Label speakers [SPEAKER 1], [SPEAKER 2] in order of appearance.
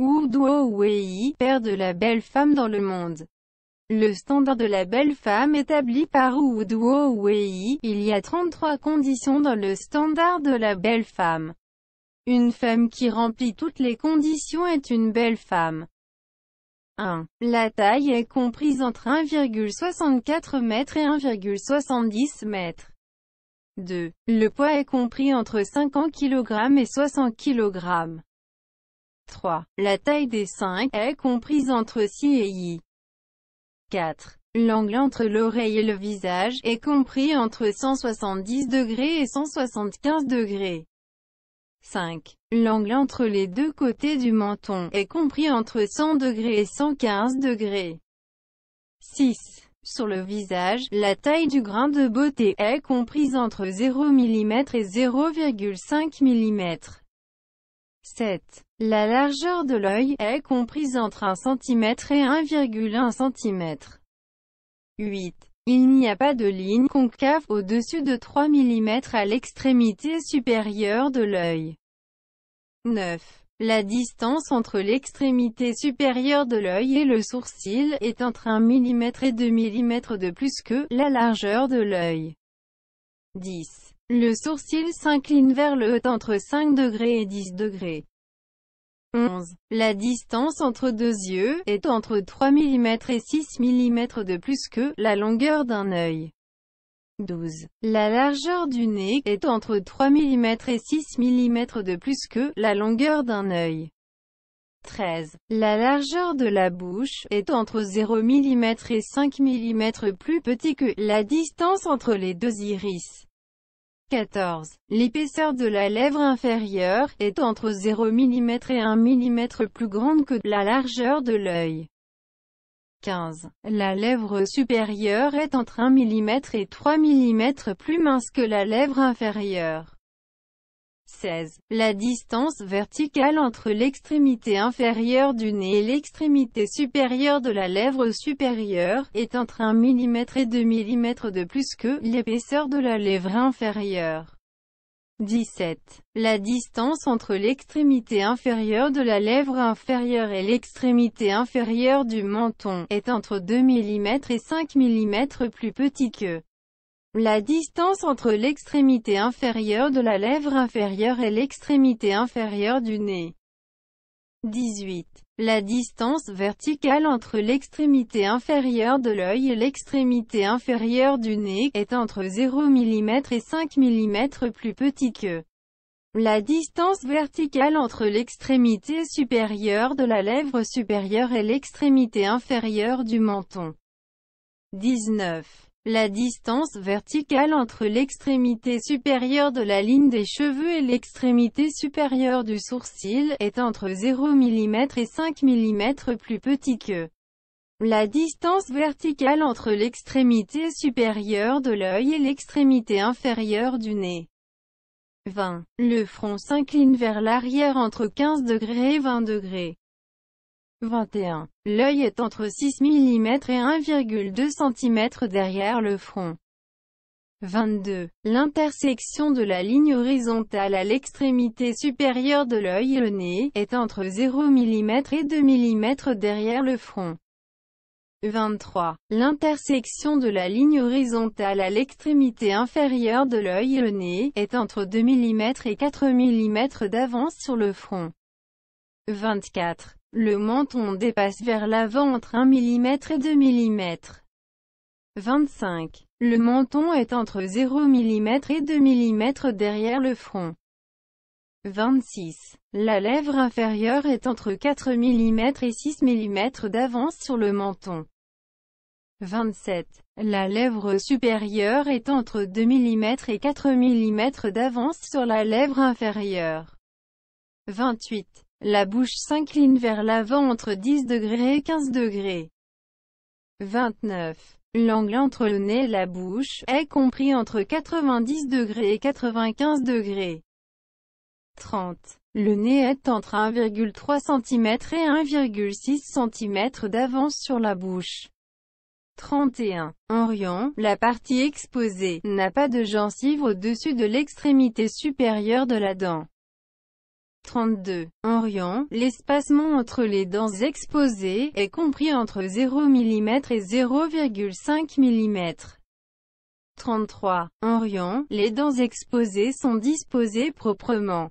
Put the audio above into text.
[SPEAKER 1] Wu Duo Wei, père de la belle femme dans le monde. Le standard de la belle femme établi par Wu Duo Wei, il y a 33 conditions dans le standard de la belle femme. Une femme qui remplit toutes les conditions est une belle femme. 1. La taille est comprise entre 1,64 m et 1,70 m. 2. Le poids est compris entre 50 kg et 60 kg. 3. La taille des 5 est comprise entre 6 et i. 4. L'angle entre l'oreille et le visage est compris entre 170 degrés et 175 degrés. 5. L'angle entre les deux côtés du menton est compris entre 100 degrés et 115 degrés. 6. Sur le visage, la taille du grain de beauté est comprise entre 0 mm et 0,5 mm. 7. La largeur de l'œil est comprise entre 1 cm et 1,1 cm. 8. Il n'y a pas de ligne concave au-dessus de 3 mm à l'extrémité supérieure de l'œil. 9. La distance entre l'extrémité supérieure de l'œil et le sourcil est entre 1 mm et 2 mm de plus que la largeur de l'œil. 10. Le sourcil s'incline vers le haut entre 5 degrés et 10 degrés. 11. La distance entre deux yeux est entre 3 mm et 6 mm de plus que la longueur d'un œil. 12. La largeur du nez est entre 3 mm et 6 mm de plus que la longueur d'un œil. 13. La largeur de la bouche est entre 0 mm et 5 mm plus petit que la distance entre les deux iris. 14. L'épaisseur de la lèvre inférieure est entre 0 mm et 1 mm plus grande que la largeur de l'œil. 15. La lèvre supérieure est entre 1 mm et 3 mm plus mince que la lèvre inférieure. 16. La distance verticale entre l'extrémité inférieure du nez et l'extrémité supérieure de la lèvre supérieure, est entre 1 mm et 2 mm de plus que l'épaisseur de la lèvre inférieure. 17. La distance entre l'extrémité inférieure de la lèvre inférieure et l'extrémité inférieure du menton, est entre 2 mm et 5 mm plus petit que la distance entre l'extrémité inférieure de la lèvre inférieure et l'extrémité inférieure du nez. 18. La distance verticale entre l'extrémité inférieure de l'œil et l'extrémité inférieure du nez est entre 0 mm et 5 mm plus petit que la distance verticale entre l'extrémité supérieure de la lèvre supérieure et l'extrémité inférieure du menton. 19. La distance verticale entre l'extrémité supérieure de la ligne des cheveux et l'extrémité supérieure du sourcil, est entre 0 mm et 5 mm plus petit que la distance verticale entre l'extrémité supérieure de l'œil et l'extrémité inférieure du nez. 20. Le front s'incline vers l'arrière entre 15 et 20 degrés. 21. L'œil est entre 6 mm et 1,2 cm derrière le front. 22. L'intersection de la ligne horizontale à l'extrémité supérieure de l'œil et le nez, est entre 0 mm et 2 mm derrière le front. 23. L'intersection de la ligne horizontale à l'extrémité inférieure de l'œil et le nez, est entre 2 mm et 4 mm d'avance sur le front. 24. Le menton dépasse vers l'avant entre 1 mm et 2 mm. 25. Le menton est entre 0 mm et 2 mm derrière le front. 26. La lèvre inférieure est entre 4 mm et 6 mm d'avance sur le menton. 27. La lèvre supérieure est entre 2 mm et 4 mm d'avance sur la lèvre inférieure. 28. La bouche s'incline vers l'avant entre 10 degrés et 15 degrés. 29. L'angle entre le nez et la bouche est compris entre 90 degrés et 95 degrés. 30. Le nez est entre 1,3 cm et 1,6 cm d'avance sur la bouche. 31. En riant, la partie exposée, n'a pas de gencive au-dessus de l'extrémité supérieure de la dent. 32. En riant, l'espacement entre les dents exposées, est compris entre 0 mm et 0,5 mm. 33. En riant, les dents exposées sont disposées proprement.